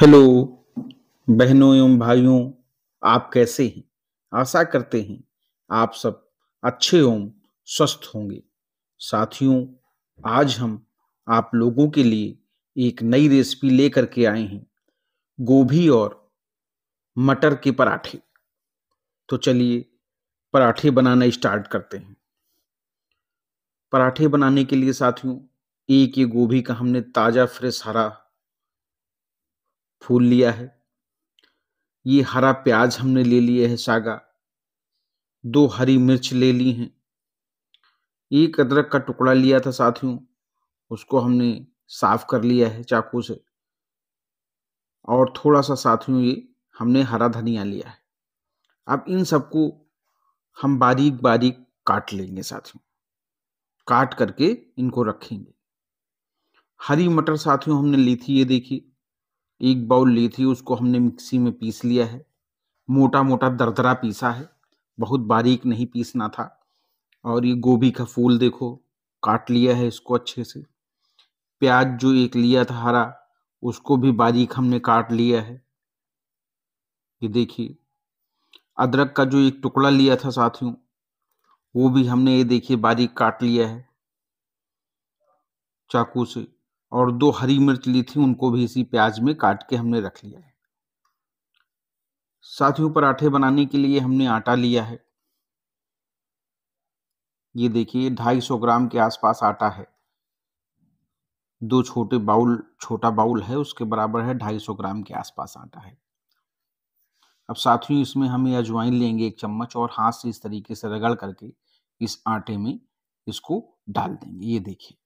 Hello बहनों एवं भाइयों आप कैसे हैं आशा करते हैं आप सब अच्छे एवं स्वस्थ होंगे साथियों आज हम आप लोगों के लिए एक नई रेसिपी लेकर के आए हैं गोभी और मटर के पराठे तो चलिए पराठे बनाना स्टार्ट करते हैं पराठे बनाने के लिए साथियों एक ये गोभी का हमने ताज़ा फ्रेश हरा फूल लिया है ये हरा प्याज हमने ले लिया है सागा दो हरी मिर्च ले ली हैं एक अदरक का टुकड़ा लिया था साथियों उसको हमने साफ कर लिया है चाकू से और थोड़ा सा साथियों ये हमने हरा धनिया लिया है अब इन सबको हम बारीक बारीक काट लेंगे साथियों काट करके इनको रखेंगे हरी मटर साथियों हमने ली थी ये देखिए एक बाउल ली थी उसको हमने मिक्सी में पीस लिया है मोटा मोटा दरदरा पीसा है बहुत बारीक नहीं पीसना था और ये गोभी का फूल देखो काट लिया है इसको अच्छे से प्याज जो एक लिया था हरा उसको भी बारीक हमने काट लिया है ये देखिए अदरक का जो एक टुकड़ा लिया था साथियों वो भी हमने ये देखिए बारीक काट लिया है चाकू से और दो हरी मिर्च ली थी उनको भी इसी प्याज में काट के हमने रख लिया है साथियों पराठे बनाने के लिए हमने आटा लिया है ये देखिए ढाई सौ ग्राम के आसपास आटा है दो छोटे बाउल छोटा बाउल है उसके बराबर है ढाई सौ ग्राम के आसपास आटा है अब साथियों इसमें हम ये अजवाइन लेंगे एक चम्मच और हाथ से इस तरीके से रगड़ करके इस आटे में इसको डाल देंगे ये देखिए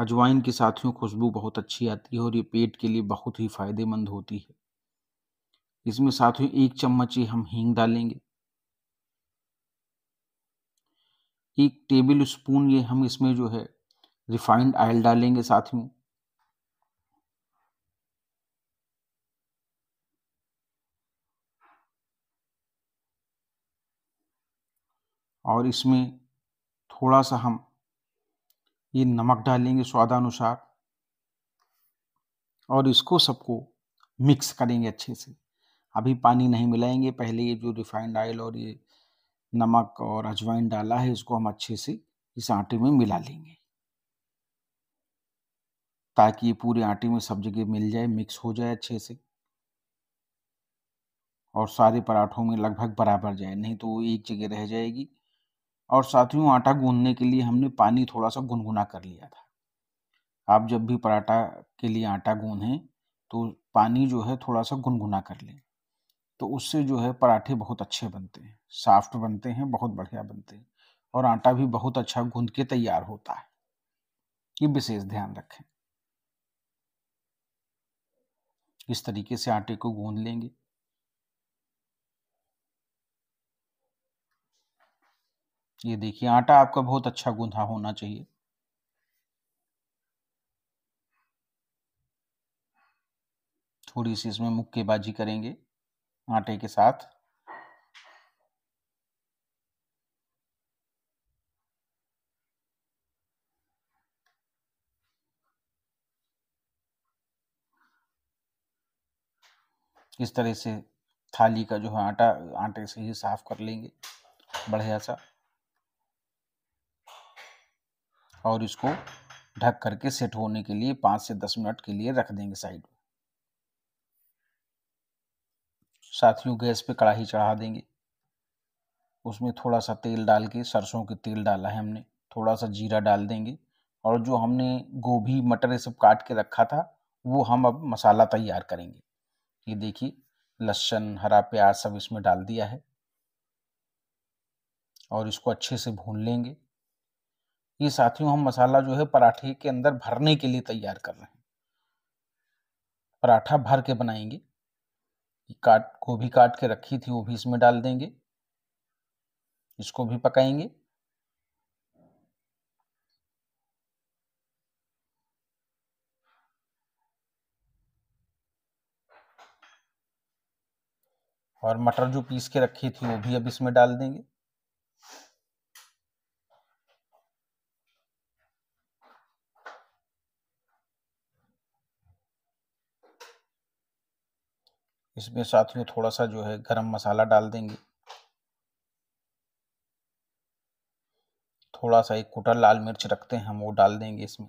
अजवाइन के साथियों खुशबू बहुत अच्छी आती है और ये पेट के लिए बहुत ही फायदेमंद होती है इसमें साथियों एक चम्मच ही हम हींग डालेंगे एक टेबल स्पून ये हम इसमें जो है रिफाइंड ऑयल डालेंगे साथियों और इसमें थोड़ा सा हम ये नमक डालेंगे स्वादानुसार और इसको सबको मिक्स करेंगे अच्छे से अभी पानी नहीं मिलाएंगे पहले ये जो रिफाइंड ऑयल और ये नमक और अजवाइन डाला है इसको हम अच्छे से इस आटे में मिला लेंगे ताकि ये पूरे आटे में सब जगह मिल जाए मिक्स हो जाए अच्छे से और सारे पराठों में लगभग बराबर जाए नहीं तो वो एक जगह रह जाएगी और साथियों आटा गूंदने के लिए हमने पानी थोड़ा सा गुनगुना कर लिया था आप जब भी पराठा के लिए आटा गूंधें तो पानी जो है थोड़ा सा गुनगुना कर लें तो उससे जो है पराठे बहुत अच्छे बनते हैं सॉफ्ट बनते हैं बहुत बढ़िया बनते हैं और आटा भी बहुत अच्छा गूंध के तैयार होता है ये विशेष ध्यान रखें इस तरीके से आटे को गूंद लेंगे ये देखिए आटा आपका बहुत अच्छा गूंधा होना चाहिए थोड़ी सी इसमें मुक्केबाजी करेंगे आटे के साथ इस तरह से थाली का जो है आटा आटे से ही साफ कर लेंगे बढ़िया सा और इसको ढक करके सेट होने के लिए पाँच से दस मिनट के लिए रख देंगे साइड में साथियों गैस पे कढ़ाई चढ़ा देंगे उसमें थोड़ा सा तेल डाल के सरसों के तेल डाला है हमने थोड़ा सा जीरा डाल देंगे और जो हमने गोभी मटर ये सब काट के रखा था वो हम अब मसाला तैयार करेंगे ये देखिए लहसुन हरा प्याज सब इसमें डाल दिया है और इसको अच्छे से भून लेंगे ये साथियों हम मसाला जो है पराठे के अंदर भरने के लिए तैयार कर रहे हैं पराठा भर के बनाएंगे काट गोभी काट के रखी थी वो भी इसमें डाल देंगे इसको भी पकाएंगे और मटर जो पीस के रखी थी वो भी अब इसमें डाल देंगे इसमें साथियों थोड़ा सा जो है गरम मसाला डाल देंगे थोड़ा सा एक कुटा लाल मिर्च रखते हैं हम वो डाल देंगे इसमें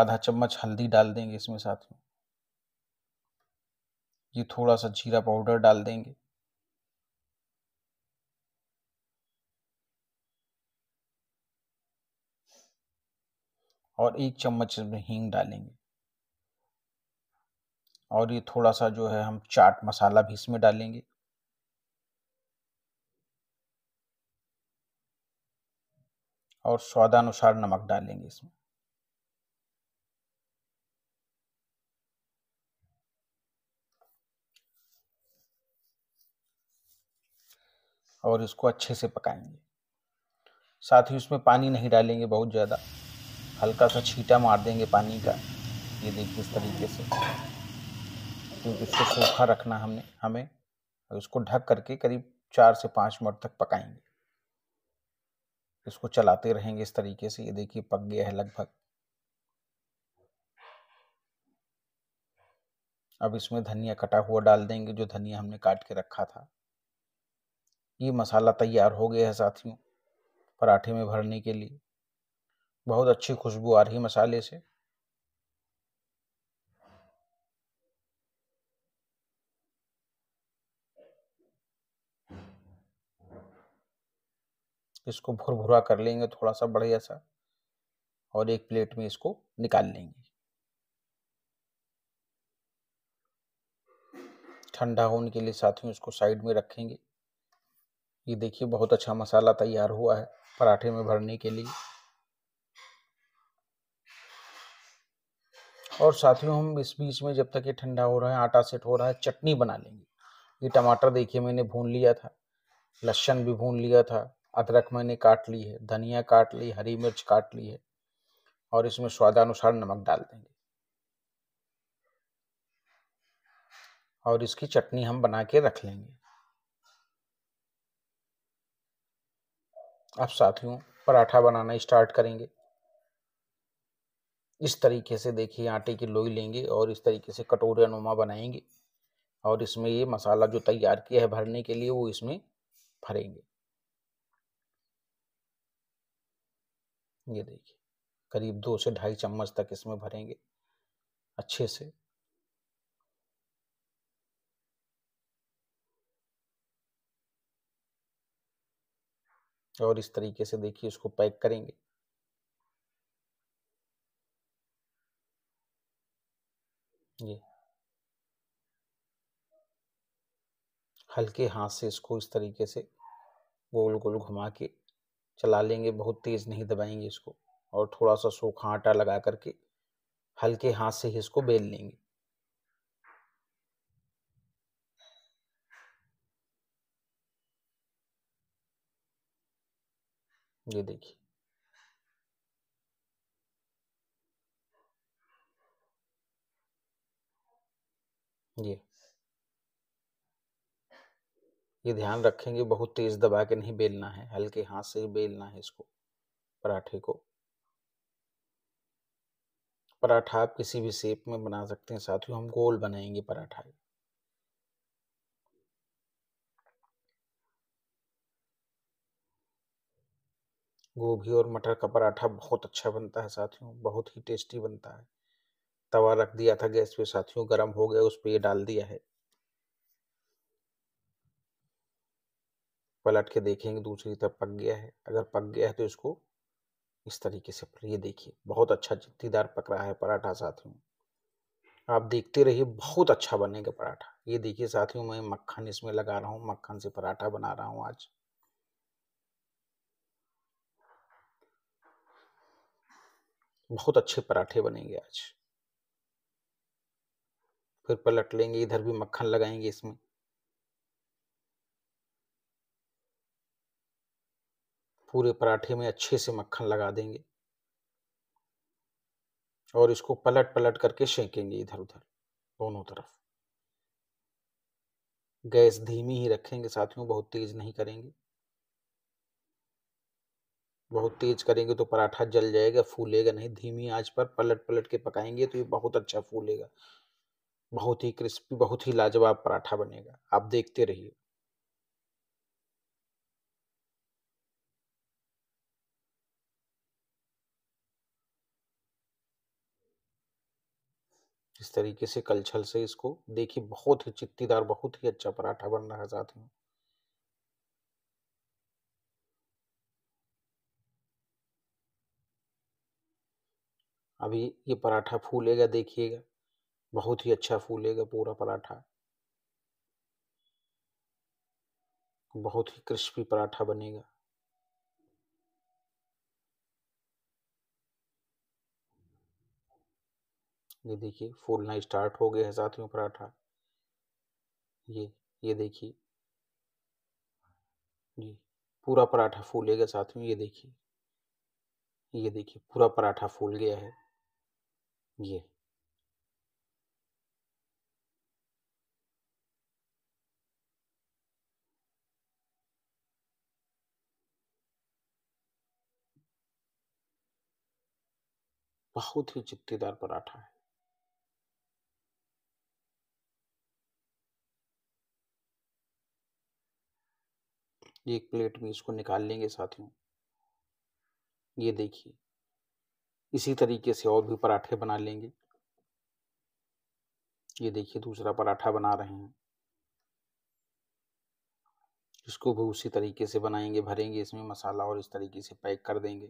आधा चम्मच हल्दी डाल देंगे इसमें साथ में ये थोड़ा सा जीरा पाउडर डाल देंगे और एक चम्मच इसमें हींग डालेंगे और ये थोड़ा सा जो है हम चाट मसाला भी इसमें डालेंगे और स्वादानुसार नमक डालेंगे इसमें और इसको अच्छे से पकाएंगे साथ ही उसमें पानी नहीं डालेंगे बहुत ज़्यादा हल्का सा छीटा मार देंगे पानी का ये देखिए इस तरीके से क्योंकि इसको सूखा रखना हमने हमें उसको ढक करके करीब चार से पाँच मिनट तक पकाएंगे इसको चलाते रहेंगे इस तरीके से ये देखिए पक गया है लगभग अब इसमें धनिया कटा हुआ डाल देंगे जो धनिया हमने काट के रखा था ये मसाला तैयार हो गया है साथियों पराठे में भरने के लिए बहुत अच्छी खुशबू आ रही मसाले से इसको भुर भुरा कर लेंगे थोड़ा सा बढ़िया सा और एक प्लेट में इसको निकाल लेंगे ठंडा होने के लिए साथ में इसको साइड में रखेंगे ये देखिए बहुत अच्छा मसाला तैयार हुआ है पराठे में भरने के लिए और साथियों हम इस बीच में जब तक ये ठंडा हो रहा है आटा सेट हो रहा है चटनी बना लेंगे ये टमाटर देखिए मैंने भून लिया था लहसन भी भून लिया था अदरक मैंने काट ली है धनिया काट ली हरी मिर्च काट ली है और इसमें स्वादानुसार नमक डाल देंगे और इसकी चटनी हम बना के रख लेंगे अब साथियों पराठा बनाना स्टार्ट करेंगे इस तरीके से देखिए आटे की लोई लेंगे और इस तरीके से कटोरे नुमा बनाएंगे और इसमें ये मसाला जो तैयार किया है भरने के लिए वो इसमें भरेंगे ये देखिए करीब दो से ढाई चम्मच तक इसमें भरेंगे अच्छे से और इस तरीके से देखिए इसको पैक करेंगे ये हल्के हाथ से इसको इस तरीके से गोल गोल घुमा के चला लेंगे बहुत तेज़ नहीं दबाएंगे इसको और थोड़ा सा सूखा आटा लगा करके हल्के हाथ से ही इसको बेल लेंगे ये देखिए ये ये ध्यान रखेंगे बहुत तेज दबा के नहीं बेलना है हल्के हाथ से बेलना है इसको पराठे को पराठा आप किसी भी शेप में बना सकते हैं साथियों हम गोल बनाएंगे पराठा गोभी और मटर का पराठा बहुत अच्छा बनता है साथियों बहुत ही टेस्टी बनता है तवा रख दिया था गैस पे साथियों गर्म हो गया उस पर ये डाल दिया है पलट के देखेंगे दूसरी तरफ पक गया है अगर पक गया है तो इसको इस तरीके से ये देखिए बहुत अच्छा जितीदार पक रहा है पराठा साथियों आप देखते रहिए बहुत अच्छा बनेगा पराठा ये देखिए साथियों मैं मक्खन इसमें लगा रहा हूँ मक्खन से पराठा बना रहा हूँ आज बहुत अच्छे पराठे बनेंगे आज फिर पलट लेंगे इधर भी मक्खन लगाएंगे इसमें पूरे पराठे में अच्छे से मक्खन लगा देंगे और इसको पलट पलट करके सेकेंगे इधर उधर दोनों तरफ गैस धीमी ही रखेंगे साथियों बहुत तेज नहीं करेंगे बहुत तेज करेंगे तो पराठा जल जाएगा फूलेगा नहीं धीमी आंच पर पलट पलट के पकाएंगे तो ये बहुत अच्छा फूलेगा बहुत ही क्रिस्पी बहुत ही लाजवाब पराठा बनेगा आप देखते रहिए इस तरीके से कलछल से इसको देखिए बहुत ही चित्तीदार बहुत ही अच्छा पराठा बन रहा है साथियों अभी ये पराठा फूलेगा देखिएगा बहुत ही अच्छा फूलेगा पूरा पराठा बहुत ही क्रिस्पी पराठा बनेगा ये देखिए फूलना स्टार्ट हो गया है साथियों पराठा ये ये देखिए जी पूरा पराठा फूलेगा साथियों ये देखिए ये देखिए पूरा पराठा फूल गया है ये बहुत ही चित्तेदार पराठा है एक प्लेट में इसको निकाल लेंगे साथियों ये देखिए इसी तरीके से और भी पराठे बना लेंगे ये देखिए दूसरा पराठा बना रहे हैं इसको भी उसी तरीके से बनाएंगे भरेंगे इसमें मसाला और इस तरीके से पैक कर देंगे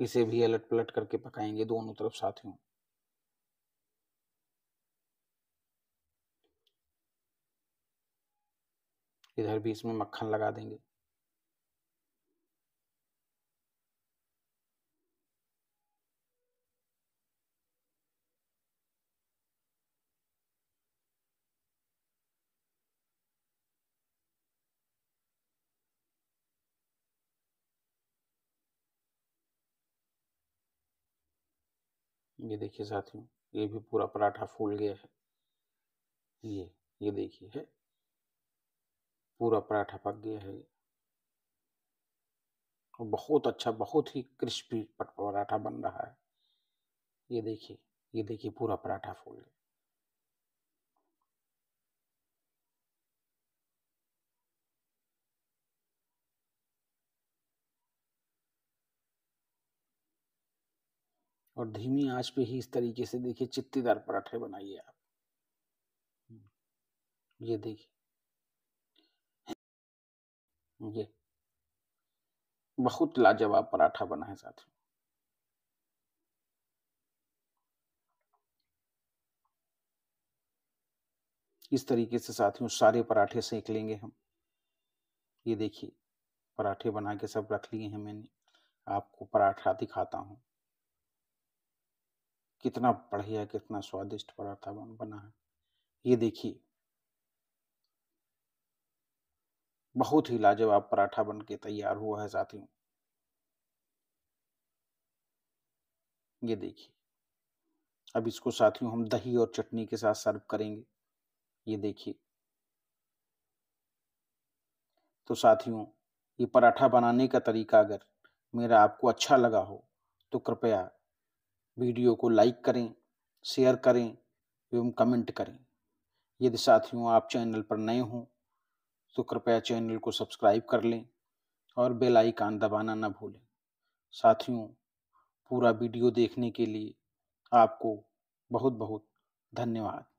इसे भी अलट पलट करके पकाएंगे दोनों तरफ साथियों इधर भी इसमें मक्खन लगा देंगे ये देखिए साथियों ये भी पूरा पराठा फूल गया है ये ये देखिए है पूरा पराठा पक गया है और बहुत अच्छा बहुत ही क्रिस्पी पराठा बन रहा है ये देखिए ये देखिए पूरा पराठा फूल गया और धीमी आंच पे ही इस तरीके से देखिए चित्तीदार पराठे बनाइए आप हम्म। ये देखिए ये बहुत लाजवाब पराठा बना है साथियों इस तरीके से साथियों सारे पराठे सेक लेंगे हम ये देखिए पराठे बना के सब रख लिए हैं मैंने आपको पराठा दिखाता हूँ कितना बढ़िया कितना स्वादिष्ट पराठा बन बना है ये देखिए बहुत ही लाजवाब पराठा बन के तैयार हुआ है साथियों ये देखिए अब इसको साथियों हम दही और चटनी के साथ सर्व करेंगे ये देखिए तो साथियों ये पराठा बनाने का तरीका अगर मेरा आपको अच्छा लगा हो तो कृपया वीडियो को लाइक करें शेयर करें एवं कमेंट करें यदि साथियों आप चैनल पर नए हों तो कृपया चैनल को सब्सक्राइब कर लें और बेल आइकन दबाना न भूलें साथियों पूरा वीडियो देखने के लिए आपको बहुत बहुत धन्यवाद